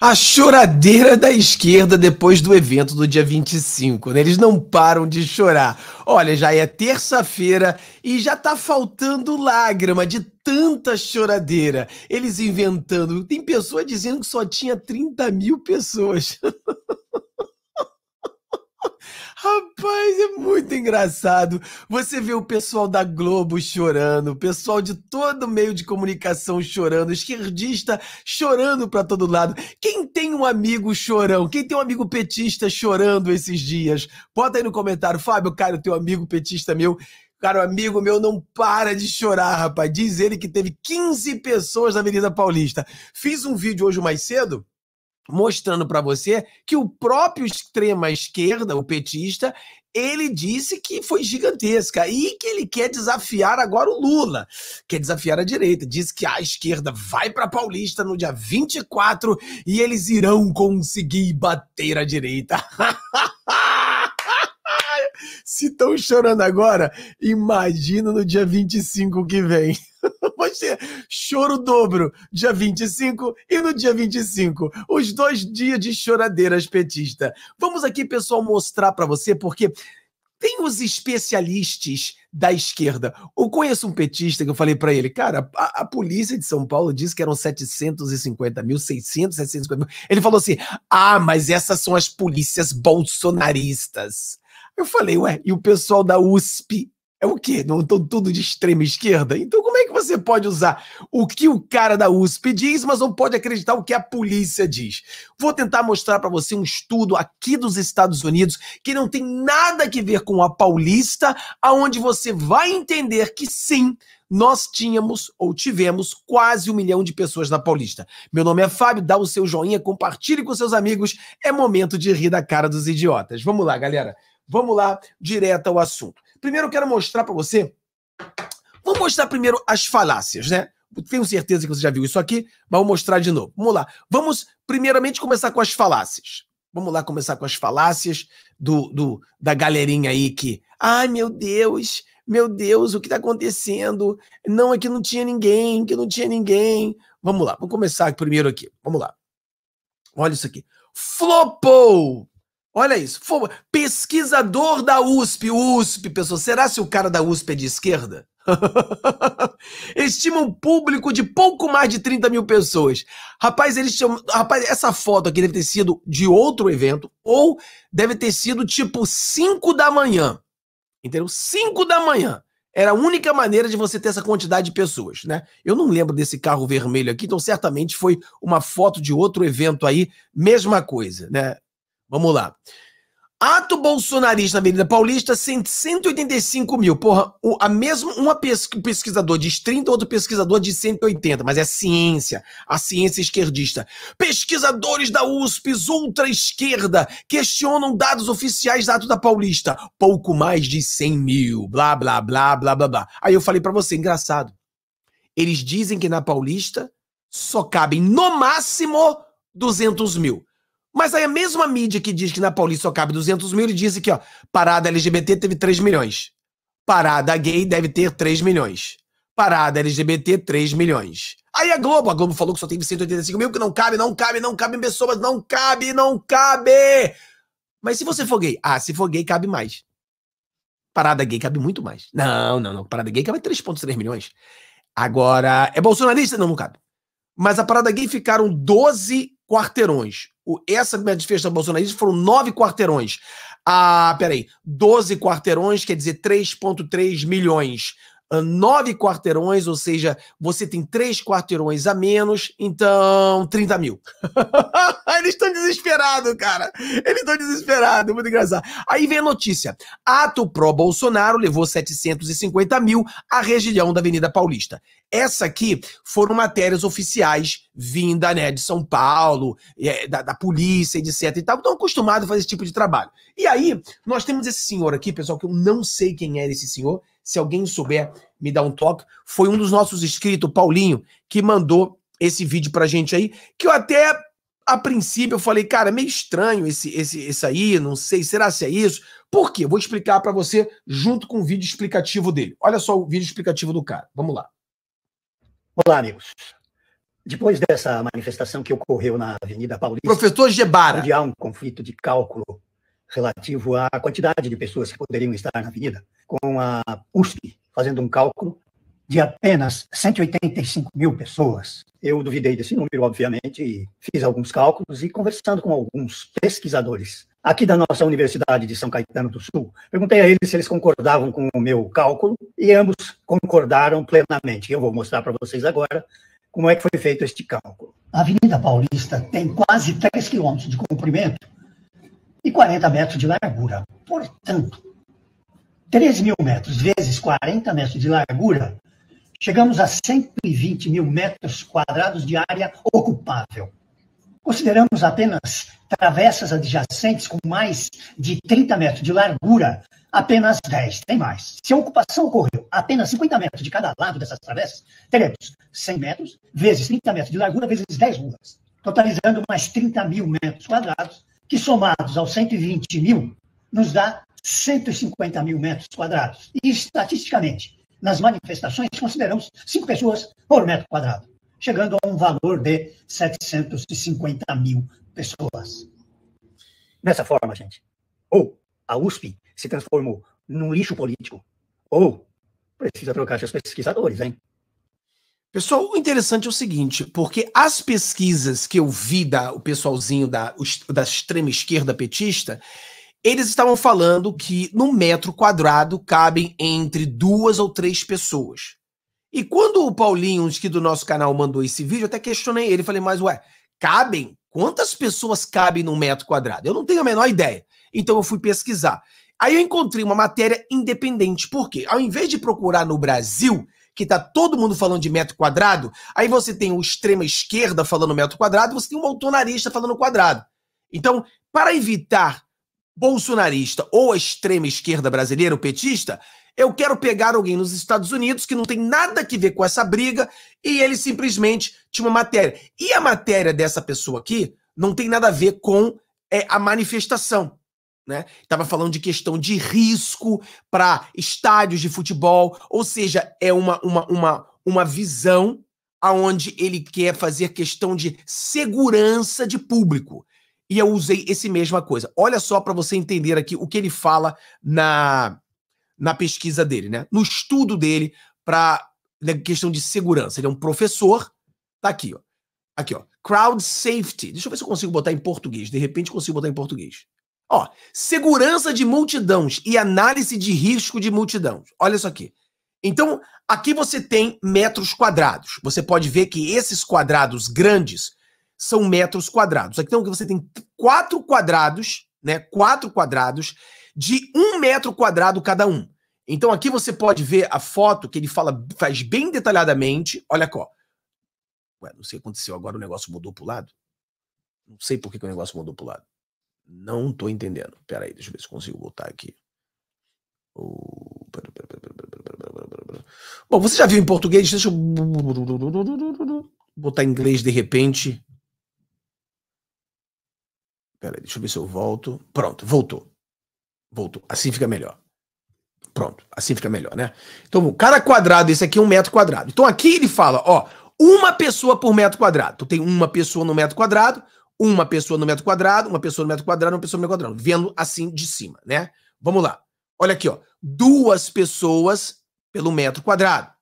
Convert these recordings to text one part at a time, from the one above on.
A choradeira da esquerda depois do evento do dia 25, né? Eles não param de chorar. Olha, já é terça-feira e já tá faltando lágrima de tanta choradeira. Eles inventando. Tem pessoa dizendo que só tinha 30 mil pessoas. Rapaz, é muito engraçado. Você vê o pessoal da Globo chorando, o pessoal de todo meio de comunicação chorando, esquerdista chorando para todo lado. Quem tem um amigo chorão? Quem tem um amigo petista chorando esses dias? Bota aí no comentário, Fábio, cara, o teu amigo petista meu. Cara, o amigo meu não para de chorar, rapaz. Diz ele que teve 15 pessoas na Avenida Paulista. Fiz um vídeo hoje mais cedo mostrando para você que o próprio extrema esquerda, o petista, ele disse que foi gigantesca e que ele quer desafiar agora o Lula, quer desafiar a direita. Diz que a esquerda vai para Paulista no dia 24 e eles irão conseguir bater a direita. Se estão chorando agora, imagina no dia 25 que vem. choro dobro, dia 25 e no dia 25, os dois dias de choradeiras petista. Vamos aqui, pessoal, mostrar para você, porque tem os especialistas da esquerda. Eu conheço um petista que eu falei para ele, cara, a, a, polícia de São Paulo disse que eram 750 mil, 600, 750 mil. Ele falou assim, ah, mas essas são as polícias bolsonaristas. Eu falei, ué, e o pessoal da USP é o quê? Não estão tudo de extrema esquerda? Então, como é que você pode usar o que o cara da USP diz, mas não pode acreditar o que a polícia diz? Vou tentar mostrar para você um estudo aqui dos Estados Unidos que não tem nada a ver com a paulista, aonde você vai entender que sim, nós tínhamos ou tivemos quase um milhão de pessoas na Paulista. Meu nome é Fábio, dá o seu joinha, compartilhe com seus amigos. É momento de rir da cara dos idiotas. Vamos lá, galera. Vamos lá, direto ao assunto. Primeiro eu quero mostrar para você. Vou mostrar primeiro as falácias, né? Tenho certeza que você já viu isso aqui, mas vou mostrar de novo. Vamos lá. Vamos primeiramente começar com as falácias. Vamos lá começar com as falácias do, do da galerinha aí que, ai meu Deus, meu Deus, o que está acontecendo? Não, é que não tinha ninguém, que não tinha ninguém. Vamos lá, vamos começar primeiro aqui. Vamos lá. Olha isso aqui. Flopou! Olha isso. Pesquisador da USP, USP, pessoal. Será se o cara da USP é de esquerda? Estima um público de pouco mais de 30 mil pessoas. Rapaz, eles chamam. Rapaz, essa foto aqui deve ter sido de outro evento, ou deve ter sido tipo 5 da manhã. Entendeu? 5 da manhã. Era a única maneira de você ter essa quantidade de pessoas, né? Eu não lembro desse carro vermelho aqui, então certamente foi uma foto de outro evento aí, mesma coisa, né? Vamos lá. Ato bolsonarista na Avenida Paulista, 185 mil. Porra, a mesmo uma pesquisador diz 30, outro pesquisador diz 180, mas é ciência, a ciência esquerdista. Pesquisadores da USPs ultra-esquerda questionam dados oficiais da Ato da Paulista. Pouco mais de 100 mil, blá, blá, blá, blá, blá, blá. Aí eu falei para você, engraçado. Eles dizem que na Paulista só cabem no máximo 200 mil. Mas aí a mesma mídia que diz que na Paulista só cabe 200 mil, ele diz aqui ó, parada LGBT teve 3 milhões. Parada gay deve ter 3 milhões. Parada LGBT, 3 milhões. Aí a Globo, a Globo falou que só tem 185 mil, que não cabe, não cabe, não cabe em pessoas, não cabe, não cabe! Mas se você for gay, ah, se for gay, cabe mais. Parada gay cabe muito mais. Não, não, não. Parada gay cabe 3,3 milhões. Agora, é bolsonarista? Não, não cabe. Mas a parada gay ficaram 12 quarteirões. O, essa manifestação bolsonarista foram nove quarteirões. Ah, peraí, 12 quarteirões, quer dizer 3,3 milhões. Ah, nove quarteirões, ou seja, você tem três quarteirões a menos, então 30 mil. Eles estão desesperados, cara. Eles estão desesperados, muito engraçado. Aí vem a notícia: ato pró-Bolsonaro levou 750 mil à região da Avenida Paulista. Essa aqui foram matérias oficiais vinda né, de São Paulo, é, da, da polícia, etc. E tal. Estão acostumados a fazer esse tipo de trabalho. E aí, nós temos esse senhor aqui, pessoal, que eu não sei quem era é esse senhor se alguém souber, me dá um toque. Foi um dos nossos inscritos, Paulinho, que mandou esse vídeo pra gente aí, que eu até a princípio eu falei, cara, é meio estranho esse esse esse aí, não sei, será se é isso? Por quê? Vou explicar para você junto com o vídeo explicativo dele. Olha só o vídeo explicativo do cara. Vamos lá. Olá, amigos. Depois dessa manifestação que ocorreu na Avenida Paulista, professor Gebara, onde há um conflito de cálculo relativo à quantidade de pessoas que poderiam estar na avenida, com a USP fazendo um cálculo de apenas 185 mil pessoas. Eu duvidei desse número, obviamente, e fiz alguns cálculos e conversando com alguns pesquisadores aqui da nossa Universidade de São Caetano do Sul, perguntei a eles se eles concordavam com o meu cálculo e ambos concordaram plenamente. Eu vou mostrar para vocês agora como é que foi feito este cálculo. A Avenida Paulista tem quase 3 quilômetros de comprimento e 40 metros de largura. Portanto, 3 mil metros vezes 40 metros de largura, chegamos a 120 mil metros quadrados de área ocupável. Consideramos apenas travessas adjacentes com mais de 30 metros de largura, apenas 10, tem mais. Se a ocupação ocorreu apenas 50 metros de cada lado dessas travessas, teremos 100 metros vezes 30 metros de largura vezes 10 ruas, totalizando mais 30 mil metros quadrados, que somados aos 120 mil, nos dá 150 mil metros quadrados. E, estatisticamente, nas manifestações, consideramos cinco pessoas por metro quadrado, chegando a um valor de 750 mil pessoas. Dessa forma, gente, ou a USP se transformou num lixo político, ou precisa trocar seus pesquisadores, hein? Pessoal, o interessante é o seguinte, porque as pesquisas que eu vi da, o pessoalzinho da, da extrema esquerda petista, eles estavam falando que no metro quadrado cabem entre duas ou três pessoas. E quando o Paulinho, que do nosso canal, mandou esse vídeo, eu até questionei ele. Falei, mas ué, cabem? Quantas pessoas cabem num metro quadrado? Eu não tenho a menor ideia. Então eu fui pesquisar. Aí eu encontrei uma matéria independente. Por quê? Ao invés de procurar no Brasil, que tá todo mundo falando de metro quadrado, aí você tem o extrema esquerda falando metro quadrado, você tem um autonarista falando quadrado. Então, para evitar bolsonarista ou a extrema esquerda brasileira, o petista, eu quero pegar alguém nos Estados Unidos que não tem nada que ver com essa briga e ele simplesmente tinha uma matéria. E a matéria dessa pessoa aqui não tem nada a ver com é, a manifestação. Né? Estava falando de questão de risco para estádios de futebol, ou seja, é uma, uma, uma, uma visão aonde ele quer fazer questão de segurança de público e eu usei esse mesma coisa. Olha só para você entender aqui o que ele fala na, na pesquisa dele, né? No estudo dele para na questão de segurança. Ele é um professor, tá aqui, ó. Aqui, ó. Crowd safety. Deixa eu ver se eu consigo botar em português. De repente consigo botar em português. Ó, segurança de multidões e análise de risco de multidões. Olha isso aqui. Então, aqui você tem metros quadrados. Você pode ver que esses quadrados grandes são metros quadrados. Então você tem quatro quadrados, né? Quatro quadrados de um metro quadrado cada um. Então aqui você pode ver a foto que ele fala, faz bem detalhadamente. Olha aqui, ó. Ué, não sei o que aconteceu agora, o negócio mudou pro lado. Não sei por que, que o negócio mudou pro lado. Não tô entendendo. Pera aí, deixa eu ver se consigo voltar aqui. Bom, você já viu em português? Deixa eu botar em inglês de repente. Peraí, deixa eu ver se eu volto. Pronto, voltou. Voltou. Assim fica melhor. Pronto, assim fica melhor, né? Então, cada quadrado, esse aqui é um metro quadrado. Então, aqui ele fala, ó, uma pessoa por metro quadrado. Então, tem uma pessoa no metro quadrado, uma pessoa no metro quadrado, uma pessoa no metro quadrado, uma pessoa no metro quadrado. Vendo assim de cima, né? Vamos lá. Olha aqui, ó. Duas pessoas pelo metro quadrado.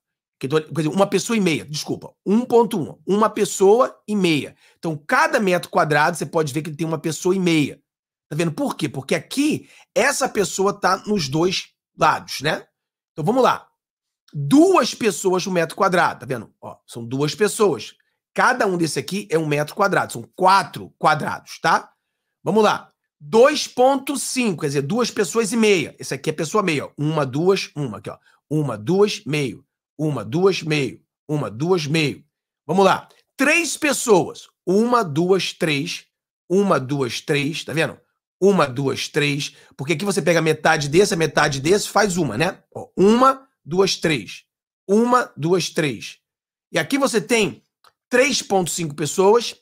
Então, quer dizer, uma pessoa e meia, desculpa, 1.1, uma pessoa e meia. Então, cada metro quadrado, você pode ver que ele tem uma pessoa e meia. Tá vendo? Por quê? Porque aqui, essa pessoa tá nos dois lados, né? Então, vamos lá. Duas pessoas no metro quadrado, tá vendo? Ó, são duas pessoas. Cada um desse aqui é um metro quadrado, são quatro quadrados, tá? Vamos lá. 2.5, quer dizer, duas pessoas e meia. Esse aqui é pessoa meia, ó. Uma, duas, uma, aqui, ó. Uma, duas, meio. Uma, duas, meio. Uma, duas, meio. Vamos lá. Três pessoas. Uma, duas, três. Uma, duas, três. Tá vendo? Uma, duas, três. Porque aqui você pega metade desse, metade desse, faz uma, né? Ó, uma, duas, três. Uma, duas, três. E aqui você tem 3,5 pessoas,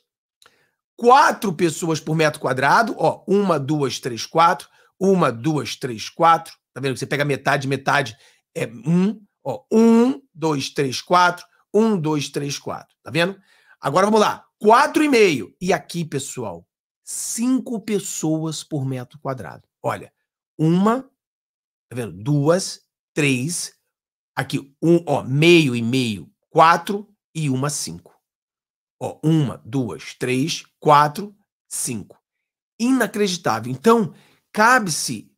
quatro pessoas por metro quadrado. Ó, uma, duas, três, quatro. Uma, duas, três, quatro. Tá vendo? Você pega metade, metade é um. Ó, um, dois, três, quatro. Um, dois, três, quatro. Tá vendo? Agora vamos lá. Quatro e meio. E aqui, pessoal, cinco pessoas por metro quadrado. Olha, uma, tá vendo? Duas, três. Aqui, um, ó, meio e meio, quatro e uma, cinco. Ó, uma, duas, três, quatro, cinco. Inacreditável. Então, cabe-se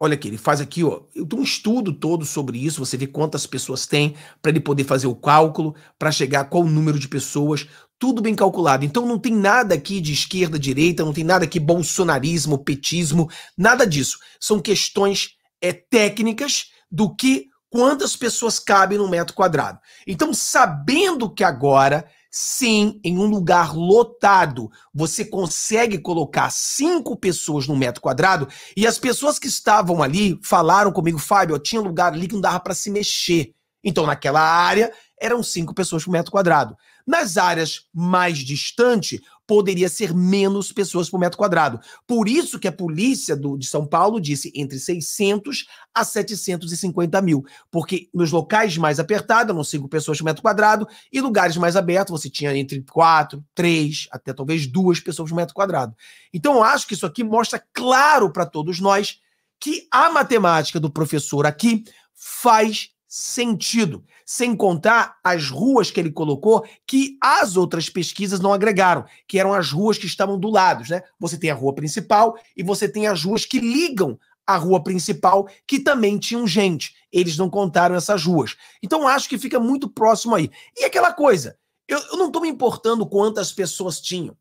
Olha aqui, ele faz aqui, ó, eu tenho um estudo todo sobre isso, você vê quantas pessoas tem para ele poder fazer o cálculo, para chegar a qual número de pessoas, tudo bem calculado. Então não tem nada aqui de esquerda, direita, não tem nada aqui bolsonarismo, petismo, nada disso. São questões é, técnicas do que quantas pessoas cabem no metro quadrado. Então, sabendo que agora Sim, em um lugar lotado, você consegue colocar cinco pessoas no metro quadrado e as pessoas que estavam ali falaram comigo, Fábio, tinha lugar ali que não dava para se mexer. Então, naquela área, eram cinco pessoas por metro quadrado. Nas áreas mais distantes, poderia ser menos pessoas por metro quadrado. Por isso que a polícia do, de São Paulo disse entre 600 a 750 mil, porque nos locais mais apertados, eram 5 pessoas por metro quadrado, e lugares mais abertos, você tinha entre 4, 3, até talvez 2 pessoas por metro quadrado. Então, eu acho que isso aqui mostra claro para todos nós que a matemática do professor aqui faz sentido, sem contar as ruas que ele colocou que as outras pesquisas não agregaram, que eram as ruas que estavam do lado, né? Você tem a rua principal e você tem as ruas que ligam a rua principal, que também tinham gente. Eles não contaram essas ruas. Então acho que fica muito próximo aí. E aquela coisa, eu, eu não estou me importando quantas pessoas tinham.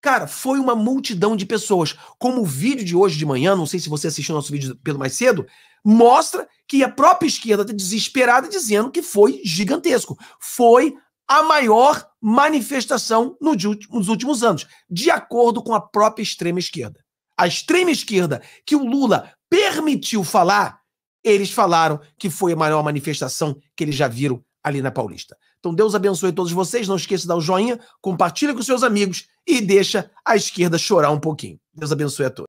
Cara, foi uma multidão de pessoas. Como o vídeo de hoje de manhã, não sei se você assistiu nosso vídeo pelo mais cedo, mostra que a própria esquerda está desesperada dizendo que foi gigantesco. Foi a maior manifestação nos últimos anos, de acordo com a própria extrema esquerda. A extrema esquerda que o Lula permitiu falar, eles falaram que foi a maior manifestação que eles já viram ali na Paulista. Então Deus abençoe todos vocês, não esqueça de dar o joinha, compartilha com seus amigos e deixa a esquerda chorar um pouquinho. Deus abençoe a todos.